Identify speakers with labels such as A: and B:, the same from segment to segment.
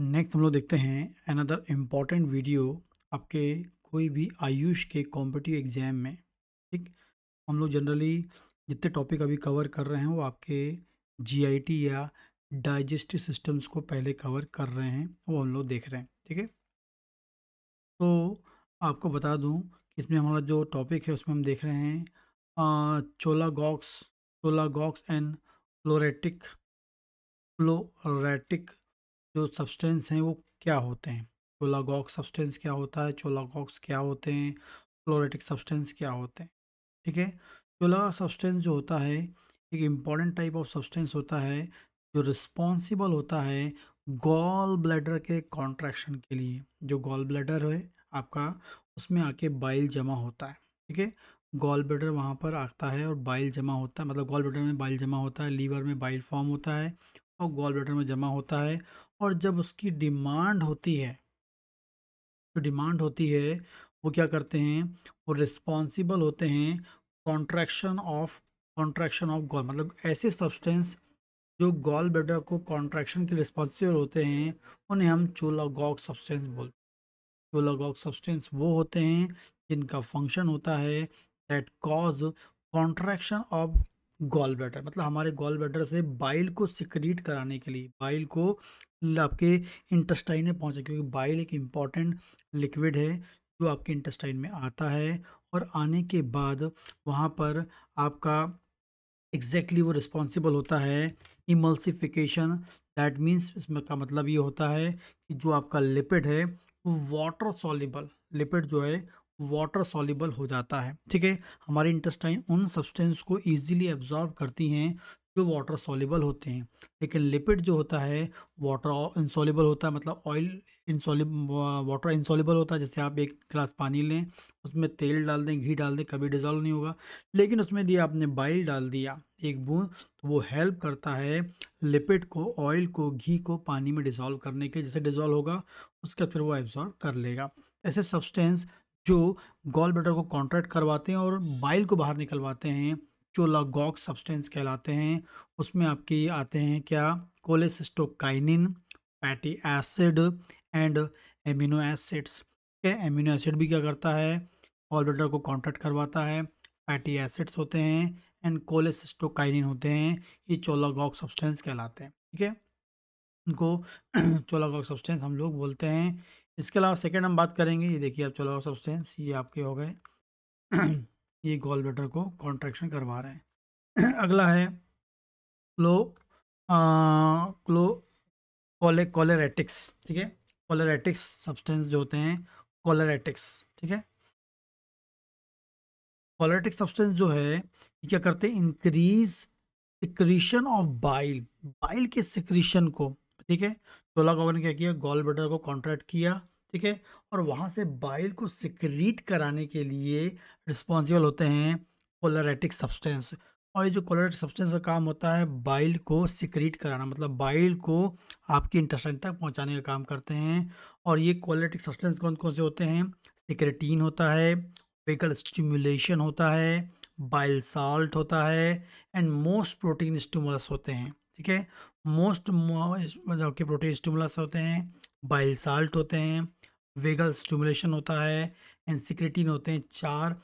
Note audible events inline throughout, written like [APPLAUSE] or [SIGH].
A: next हम लोग देखते हैं अनदर इम्पॉर्टेंट वीडियो आपके कोई भी आयुष के कॉम्पिटिव एग्ज़ाम में ठीक हम लोग जनरली जितने टॉपिक अभी कवर कर रहे हैं वो आपके जी या डाइजेस्टिव सिस्टम्स को पहले कवर कर रहे हैं वो हम लोग देख रहे हैं ठीक है तो आपको बता दूं कि इसमें हमारा जो टॉपिक है उसमें हम देख रहे हैं cholagogues cholagogues and choleretic choleretic जो सब्सटेंस हैं वो क्या होते हैं चोलागॉक्स सब्सटेंस क्या होता है चोलागॉक्स क्या होते हैं क्लोरेटिक सब्सटेंस क्या होते हैं ठीक है चोला सब्सटेंस जो होता है एक इम्पॉर्टेंट टाइप ऑफ सब्सटेंस होता है जो रिस्पॉन्सिबल होता है गॉल ब्लैडर के कॉन्ट्रैक्शन के लिए जो गॉल ब्लैडर है आपका उसमें आके बाइल जमा होता है ठीक है गॉल ब्लैडर वहाँ पर आता है और बाइल जमा होता है मतलब गॉल ब्लैडर में बाइल जमा होता है लीवर में बाइल फॉर्म होता है और गॉल ब्लेटर में जमा होता है और जब उसकी डिमांड होती है जो डिमांड होती है वो क्या करते हैं वो रिस्पॉन्सिबल होते हैं contraction of contraction of gall मतलब ऐसे सब्सटेंस जो गॉल ब्लेडर को कॉन्ट्रैक्शन के रिस्पॉन्सिबल होते हैं उन्हें हम गॉक सब्सटेंस बोलते हैं गॉक सब्सटेंस वो होते हैं जिनका फंक्शन होता है that cause contraction of gall bladder मतलब हमारे गॉल ब्लैडर से बाइल को सिक्रीट कराने के लिए बाइल को आपके इंटेस्टाइन में पहुँचे क्योंकि बाइल एक इम्पॉर्टेंट लिक्विड है जो आपके इंटेस्टाइन में आता है और आने के बाद वहाँ पर आपका एग्जैक्टली exactly वो रिस्पॉन्सिबल होता है इमल्सिफिकेशन दैट मीन्स इसमें का मतलब ये होता है कि जो आपका लिपिड है वो वाटर सॉलिबल लिपिड जो है वाटर सॉलिबल हो जाता है ठीक है हमारे इंटेस्टाइन उन सब्सटेंस को ईजिली एब्जॉर्ब करती हैं जो वाटर सॉलिबल होते हैं लेकिन लिपिड जो होता है वाटर इंसॉलिबल होता है मतलब ऑयल इंसॉलिब वाटर इंसॉलिबल होता है जैसे आप एक गिलास पानी लें उसमें तेल डाल दें घी डाल दें कभी डिजॉल्व नहीं होगा लेकिन उसमें दिया आपने बाइल डाल दिया एक बूंद तो वो हेल्प करता है लिपिड को ऑयल को घी को पानी में डिजॉल्व करने के जैसे डिजॉल्व होगा उसके बाद फिर वो एब्जॉर्व कर लेगा ऐसे सब्सटेंस जो गॉल ब्लैडर को कॉन्ट्रैक्ट करवाते हैं और बाइल को बाहर निकलवाते हैं जो लगॉक सब्सटेंस कहलाते हैं उसमें आपके आते हैं क्या cholecystokinin fatty acid and amino acids ठीक एमिनो एसिड भी क्या करता है गॉल ब्लैडर को कॉन्ट्रैक्ट करवाता है फैटी एसिड्स होते हैं एंड कोलेसिस्टोकाइनिन होते हैं ये चोलागॉक सब्सटेंस कहलाते हैं ठीक है इनको चोलागॉक [CLEARS THROAT] सब्सटेंस हम लोग बोलते हैं इसके अलावा सेकेंड हम बात करेंगे ये देखिए आप चलो सब्सटेंस ये आपके हो गए [CLEARS THROAT] ये गोल बेटर को कॉन्ट्रैक्शन करवा रहे हैं [CLEARS THROAT] अगला है क्लो क्लो कॉले कॉलरेटिक्स ठीक है कॉलरेटिक्स सब्सटेंस जो होते हैं कॉलरेटिक्स ठीक है कॉलरेटिक सब्सटेंस जो है ये क्या करते हैं increase secretion of bile bile के सिक्रीशन को ठीक है चोला तो ने क्या किया गोल बेटर को कॉन्ट्रैक्ट किया ठीक है और वहाँ से बाइल को सिक्रीट कराने के लिए रिस्पॉन्सिबल होते हैं कोलरेटिक सब्सटेंस और ये जो कोलरेटिक सब्सटेंस का काम होता है बाइल को सिक्रीट कराना मतलब बाइल को आपके इंटेस्टाइन तक पहुँचाने का काम करते हैं और ये कोलरेटिक सब्सटेंस कौन कौन से होते हैं सिक्रेटीन होता है वेकल स्टिमुलेशन होता है बाइल साल्ट होता है एंड मोस्ट प्रोटीन स्टिमुलस होते हैं ठीक है मोस्ट मतलब के प्रोटीन स्टिमुलस होते हैं बाइल साल्ट होते हैं वेगल स्टूमुलेशन होता है एंड सिक्रेटिन होते हैं चार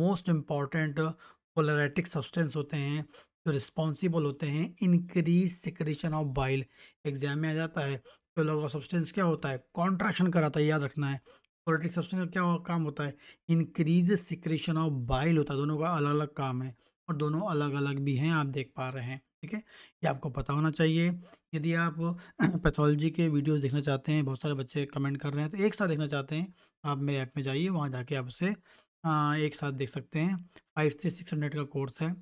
A: मोस्ट इम्पॉर्टेंट कोलोरेटिक सब्सटेंस होते हैं जो रिस्पॉन्सिबल होते हैं increase secretion of bile exam में आ जाता है कोलोगा तो सब्सटेंस क्या होता है कॉन्ट्रैक्शन कराता है याद रखना है कोलोरेटिक सब्सटेंस का क्या काम होता है इंक्रीज सिक्रेशन ऑफ बाइल होता है दोनों का अलग अलग काम है और दोनों अलग अलग भी हैं आप देख पा रहे हैं ठीक है ये आपको पता होना चाहिए यदि आप [CLEARS THROAT] पैथोलॉजी के वीडियोस देखना चाहते हैं बहुत सारे बच्चे कमेंट कर रहे हैं तो एक साथ देखना चाहते हैं आप मेरे ऐप में जाइए वहाँ जाके आप उसे एक साथ देख सकते हैं फाइव से सिक्स हंड्रेड का कोर्स है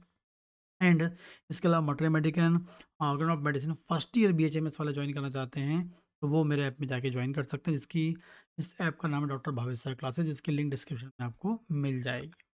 A: एंड इसके अलावा materia medica organon of medicine first year B H M S वाला ज्वाइन करना चाहते हैं तो वो मेरे ऐप में जाके ज्वाइन कर सकते हैं जिसकी इस ऐप का नाम है डॉक्टर भावेश सर क्लासेज जिसकी लिंक डिस्क्रिप्शन में आपको मिल जाएगी